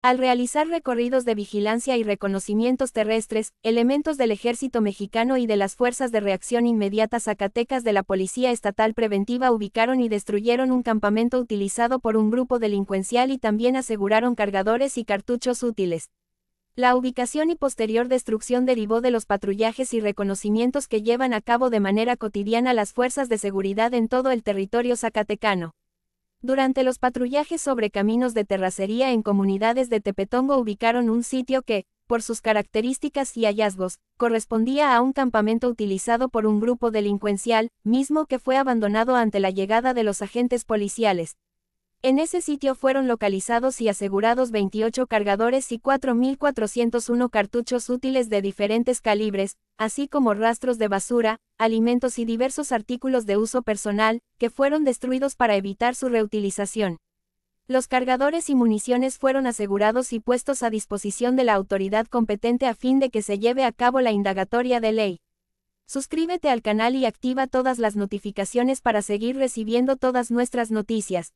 Al realizar recorridos de vigilancia y reconocimientos terrestres, elementos del ejército mexicano y de las fuerzas de reacción inmediata Zacatecas de la Policía Estatal Preventiva ubicaron y destruyeron un campamento utilizado por un grupo delincuencial y también aseguraron cargadores y cartuchos útiles. La ubicación y posterior destrucción derivó de los patrullajes y reconocimientos que llevan a cabo de manera cotidiana las fuerzas de seguridad en todo el territorio zacatecano. Durante los patrullajes sobre caminos de terracería en comunidades de Tepetongo ubicaron un sitio que, por sus características y hallazgos, correspondía a un campamento utilizado por un grupo delincuencial, mismo que fue abandonado ante la llegada de los agentes policiales, en ese sitio fueron localizados y asegurados 28 cargadores y 4.401 cartuchos útiles de diferentes calibres, así como rastros de basura, alimentos y diversos artículos de uso personal, que fueron destruidos para evitar su reutilización. Los cargadores y municiones fueron asegurados y puestos a disposición de la autoridad competente a fin de que se lleve a cabo la indagatoria de ley. Suscríbete al canal y activa todas las notificaciones para seguir recibiendo todas nuestras noticias.